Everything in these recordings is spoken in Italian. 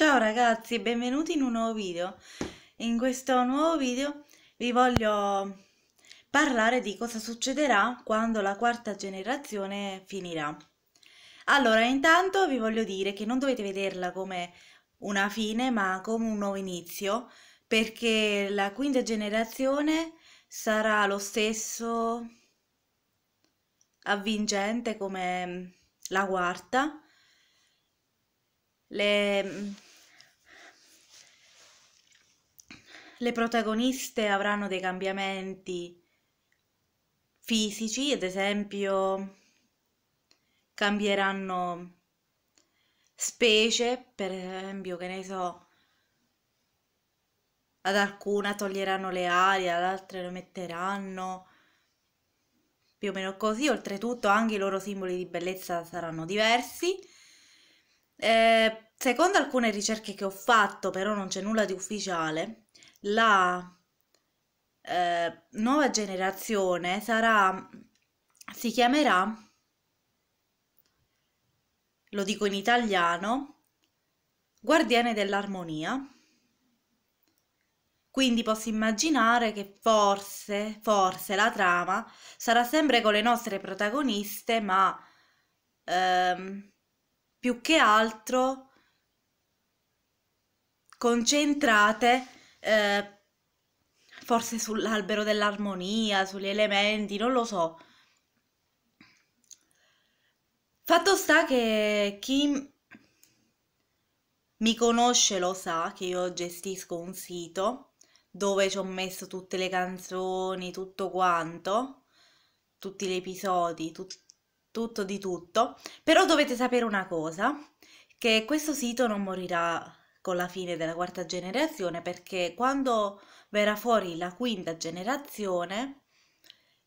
Ciao ragazzi e benvenuti in un nuovo video. In questo nuovo video vi voglio parlare di cosa succederà quando la quarta generazione finirà. Allora, intanto vi voglio dire che non dovete vederla come una fine, ma come un nuovo inizio, perché la quinta generazione sarà lo stesso avvincente come la quarta. Le le protagoniste avranno dei cambiamenti fisici, ad esempio cambieranno specie, per esempio, che ne so, ad alcune toglieranno le ali, ad altre le metteranno, più o meno così, oltretutto anche i loro simboli di bellezza saranno diversi. Eh, secondo alcune ricerche che ho fatto, però non c'è nulla di ufficiale, la eh, nuova generazione sarà, si chiamerà, lo dico in italiano, guardiane dell'armonia. Quindi posso immaginare che forse, forse la trama sarà sempre con le nostre protagoniste, ma ehm, più che altro concentrate eh, forse sull'albero dell'armonia, sugli elementi, non lo so. Fatto sta che chi mi conosce lo sa che io gestisco un sito dove ci ho messo tutte le canzoni, tutto quanto, tutti gli episodi, tut tutto di tutto. Però dovete sapere una cosa, che questo sito non morirà con la fine della quarta generazione perché quando verrà fuori la quinta generazione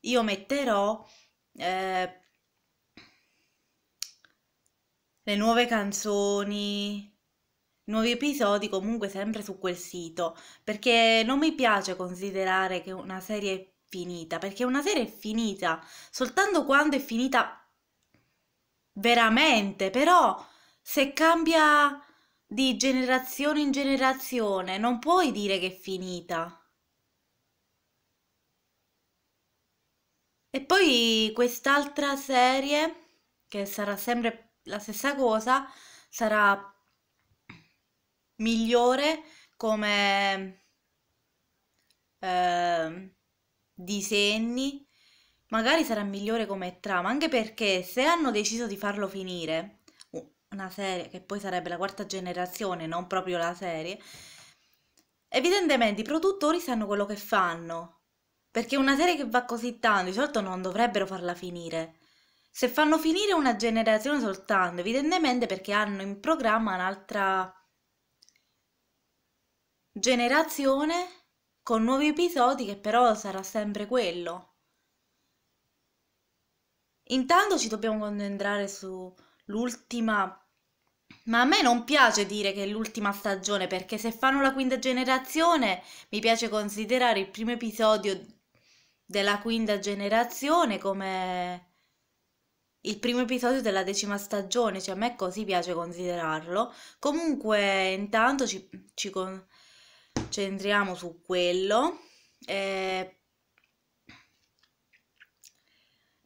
io metterò eh, le nuove canzoni nuovi episodi comunque sempre su quel sito perché non mi piace considerare che una serie è finita perché una serie è finita soltanto quando è finita veramente però se cambia di generazione in generazione, non puoi dire che è finita. E poi quest'altra serie, che sarà sempre la stessa cosa, sarà migliore come eh, disegni, magari sarà migliore come trama, anche perché se hanno deciso di farlo finire, una serie che poi sarebbe la quarta generazione, non proprio la serie, evidentemente i produttori sanno quello che fanno. Perché una serie che va così tanto, di solito non dovrebbero farla finire. Se fanno finire una generazione soltanto, evidentemente perché hanno in programma un'altra generazione con nuovi episodi che però sarà sempre quello. Intanto ci dobbiamo concentrare sull'ultima ma a me non piace dire che è l'ultima stagione perché se fanno la quinta generazione mi piace considerare il primo episodio della quinta generazione come il primo episodio della decima stagione, cioè a me così piace considerarlo. Comunque intanto ci, ci concentriamo su quello. Eh,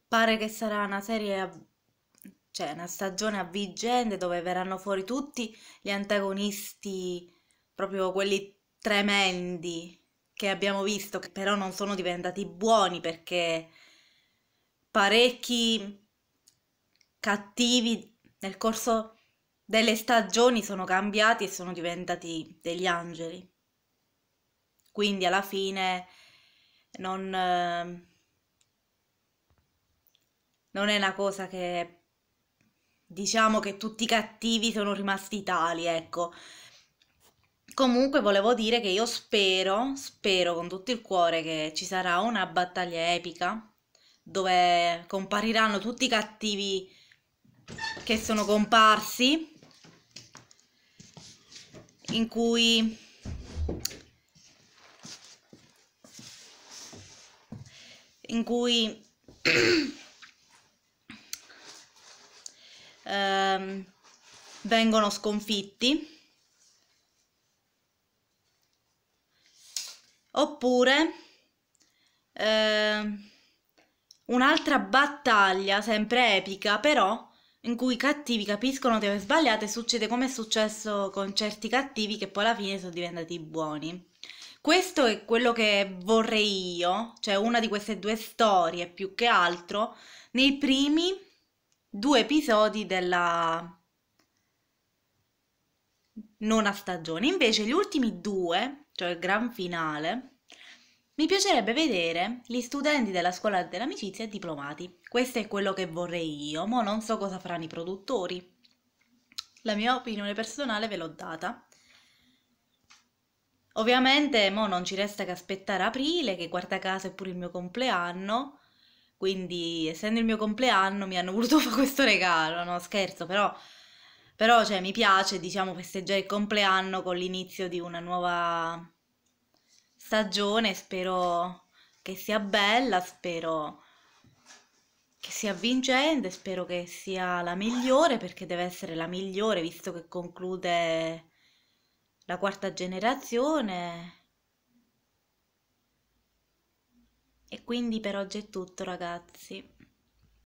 pare che sarà una serie cioè una stagione a vigente dove verranno fuori tutti gli antagonisti, proprio quelli tremendi che abbiamo visto, che però non sono diventati buoni perché parecchi cattivi nel corso delle stagioni sono cambiati e sono diventati degli angeli. Quindi alla fine non, eh, non è una cosa che diciamo che tutti i cattivi sono rimasti tali, ecco. Comunque volevo dire che io spero, spero con tutto il cuore che ci sarà una battaglia epica dove compariranno tutti i cattivi che sono comparsi in cui in cui ehm, vengono sconfitti oppure ehm, un'altra battaglia sempre epica però in cui i cattivi capiscono di aver sbagliato e succede come è successo con certi cattivi che poi alla fine sono diventati buoni. Questo è quello che vorrei io, cioè una di queste due storie più che altro, nei primi due episodi della nona stagione. Invece gli ultimi due, cioè il gran finale, mi piacerebbe vedere gli studenti della scuola dell'amicizia diplomati. Questo è quello che vorrei io, ma non so cosa faranno i produttori. La mia opinione personale ve l'ho data. Ovviamente mo non ci resta che aspettare aprile, che guarda caso è pure il mio compleanno, quindi, essendo il mio compleanno, mi hanno voluto fare questo regalo, no scherzo, però, però cioè, mi piace, diciamo, festeggiare il compleanno con l'inizio di una nuova stagione, spero che sia bella, spero che sia vincente, spero che sia la migliore, perché deve essere la migliore, visto che conclude la quarta generazione E quindi per oggi è tutto ragazzi.